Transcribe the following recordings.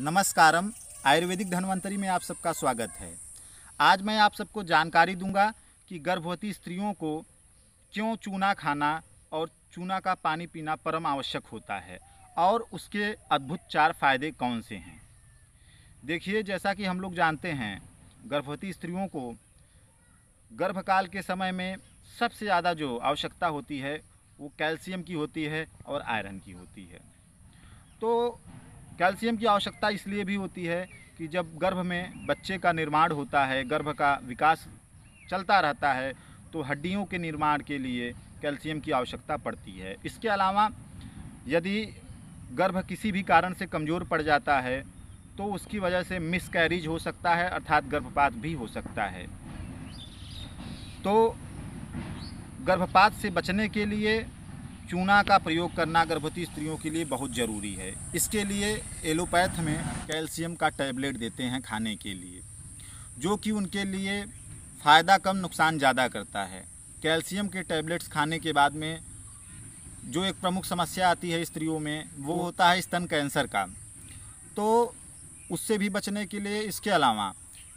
नमस्कारम आयुर्वेदिक धनवंतरी में आप सबका स्वागत है आज मैं आप सबको जानकारी दूंगा कि गर्भवती स्त्रियों को क्यों चूना खाना और चूना का पानी पीना परम आवश्यक होता है और उसके अद्भुत चार फायदे कौन से हैं देखिए जैसा कि हम लोग जानते हैं गर्भवती स्त्रियों को गर्भकाल के समय में सबसे ज़्यादा जो आवश्यकता होती है वो कैल्शियम की होती है और आयरन की होती है तो कैल्शियम की आवश्यकता इसलिए भी होती है कि जब गर्भ में बच्चे का निर्माण होता है गर्भ का विकास चलता रहता है तो हड्डियों के निर्माण के लिए कैल्शियम की आवश्यकता पड़ती है इसके अलावा यदि गर्भ किसी भी कारण से कमज़ोर पड़ जाता है तो उसकी वजह से कैरिज हो सकता है अर्थात गर्भपात भी हो सकता है तो गर्भपात से बचने के लिए चूना का प्रयोग करना गर्भवती स्त्रियों के लिए बहुत ज़रूरी है इसके लिए एलोपैथ में कैल्शियम का टैबलेट देते हैं खाने के लिए जो कि उनके लिए फ़ायदा कम नुकसान ज़्यादा करता है कैल्शियम के टैबलेट्स खाने के बाद में जो एक प्रमुख समस्या आती है स्त्रियों में वो होता है स्तन कैंसर का तो उससे भी बचने के लिए इसके अलावा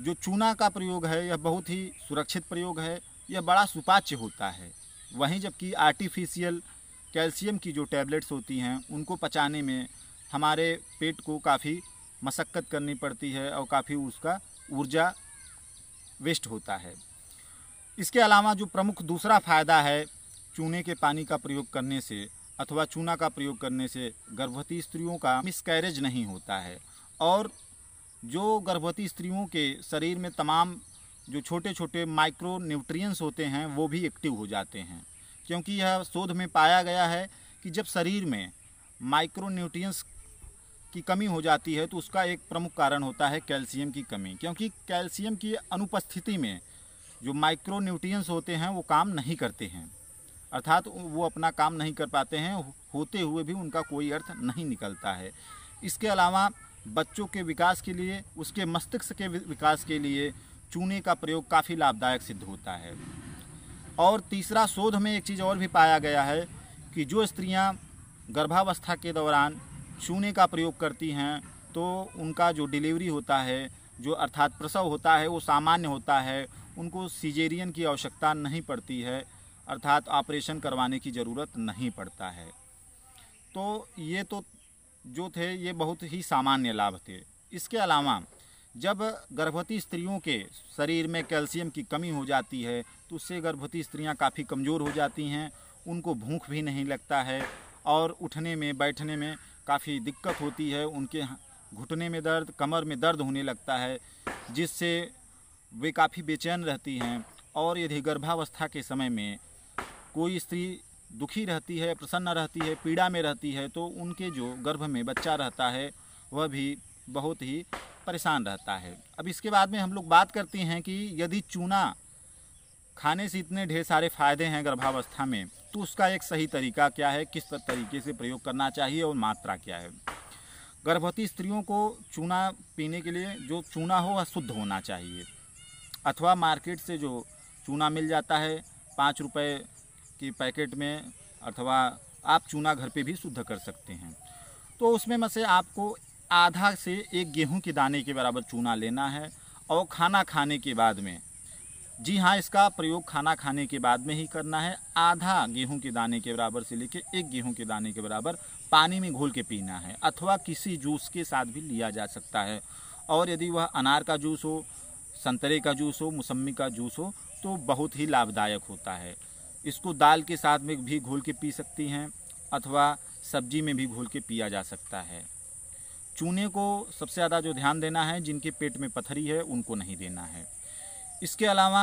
जो चूना का प्रयोग है यह बहुत ही सुरक्षित प्रयोग है यह बड़ा सुपाच्य होता है वहीं जबकि आर्टिफिशियल कैल्शियम की जो टैबलेट्स होती हैं उनको पचाने में हमारे पेट को काफ़ी मशक्क़त करनी पड़ती है और काफ़ी उसका ऊर्जा वेस्ट होता है इसके अलावा जो प्रमुख दूसरा फ़ायदा है चूने के पानी का प्रयोग करने से अथवा चूना का प्रयोग करने से गर्भवती स्त्रियों का मिसकैरेज नहीं होता है और जो गर्भवती स्त्रियों के शरीर में तमाम जो छोटे छोटे माइक्रो न्यूट्रिएंट्स होते हैं वो भी एक्टिव हो जाते हैं क्योंकि यह शोध में पाया गया है कि जब शरीर में माइक्रोन्यूट्रिएंट्स की कमी हो जाती है तो उसका एक प्रमुख कारण होता है कैल्शियम की कमी क्योंकि कैल्शियम की अनुपस्थिति में जो माइक्रोन्यूट्रिएंट्स होते हैं वो काम नहीं करते हैं अर्थात वो अपना काम नहीं कर पाते हैं होते हुए भी उनका कोई अर्थ नहीं निकलता है इसके अलावा बच्चों के विकास के लिए उसके मस्तिष्क के विकास के लिए चूने का प्रयोग काफ़ी लाभदायक सिद्ध होता है और तीसरा शोध में एक चीज़ और भी पाया गया है कि जो स्त्रियां गर्भावस्था के दौरान चूने का प्रयोग करती हैं तो उनका जो डिलीवरी होता है जो अर्थात प्रसव होता है वो सामान्य होता है उनको सीजेरियन की आवश्यकता नहीं पड़ती है अर्थात ऑपरेशन करवाने की ज़रूरत नहीं पड़ता है तो ये तो जो थे ये बहुत ही सामान्य लाभ थे इसके अलावा जब गर्भवती स्त्रियों के शरीर में कैल्शियम की कमी हो जाती है तो उससे गर्भवती स्त्रियां काफ़ी कमज़ोर हो जाती हैं उनको भूख भी नहीं लगता है और उठने में बैठने में काफ़ी दिक्कत होती है उनके घुटने में दर्द कमर में दर्द होने लगता है जिससे वे काफ़ी बेचैन रहती हैं और यदि गर्भावस्था के समय में कोई स्त्री दुखी रहती है प्रसन्न रहती है पीड़ा में रहती है तो उनके जो गर्भ में बच्चा रहता है वह भी बहुत ही परेशान रहता है अब इसके बाद में हम लोग बात करते हैं कि यदि चूना खाने से इतने ढेर सारे फायदे हैं गर्भावस्था में तो उसका एक सही तरीका क्या है किस तरीके से प्रयोग करना चाहिए और मात्रा क्या है गर्भवती स्त्रियों को चूना पीने के लिए जो चूना हो वह शुद्ध होना चाहिए अथवा मार्केट से जो चूना मिल जाता है पाँच रुपये की पैकेट में अथवा आप चूना घर पे भी शुद्ध कर सकते हैं तो उसमें में से आपको आधा से एक गेहूं के दाने के बराबर चूना लेना है और खाना खाने के बाद में जी हाँ इसका प्रयोग खाना खाने के बाद में ही करना है आधा गेहूं के दाने के बराबर से लेके एक गेहूं के दाने के बराबर पानी में घोल के पीना है अथवा किसी जूस के साथ भी लिया जा सकता है और यदि वह अनार का जूस हो संतरे का जूस हो मौसमी का जूस हो तो बहुत ही लाभदायक होता है इसको दाल के साथ में भी घोल के पी सकती हैं अथवा सब्जी में भी घोल के पिया जा सकता है चूने को सबसे ज़्यादा जो ध्यान देना है जिनके पेट में पथरी है उनको नहीं देना है इसके अलावा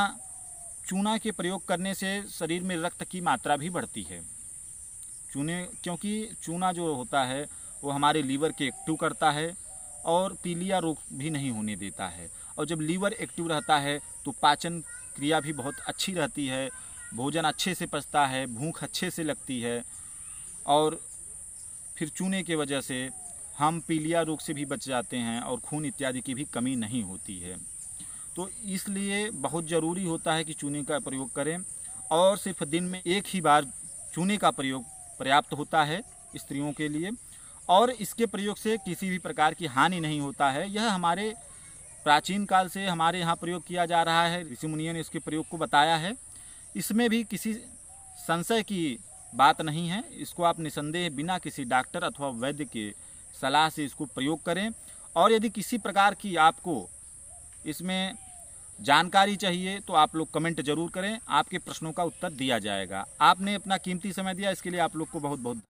चूना के प्रयोग करने से शरीर में रक्त की मात्रा भी बढ़ती है चूने क्योंकि चूना जो होता है वो हमारे लीवर के एक्टिव करता है और पीलिया रोग भी नहीं होने देता है और जब लीवर एक्टिव रहता है तो पाचन क्रिया भी बहुत अच्छी रहती है भोजन अच्छे से पचता है भूख अच्छे से लगती है और फिर चूने के वजह से हम पीलिया रोग से भी बच जाते हैं और खून इत्यादि की भी कमी नहीं होती है तो इसलिए बहुत ज़रूरी होता है कि चूने का प्रयोग करें और सिर्फ दिन में एक ही बार चूने का प्रयोग पर्याप्त होता है स्त्रियों के लिए और इसके प्रयोग से किसी भी प्रकार की हानि नहीं होता है यह हमारे प्राचीन काल से हमारे यहाँ प्रयोग किया जा रहा है ऋषि मुनिया ने इसके प्रयोग को बताया है इसमें भी किसी संशय की बात नहीं है इसको आप निसंदेह बिना किसी डॉक्टर अथवा वैद्य के सलाह से इसको प्रयोग करें और यदि किसी प्रकार की आपको इसमें जानकारी चाहिए तो आप लोग कमेंट जरूर करें आपके प्रश्नों का उत्तर दिया जाएगा आपने अपना कीमती समय दिया इसके लिए आप लोग को बहुत बहुत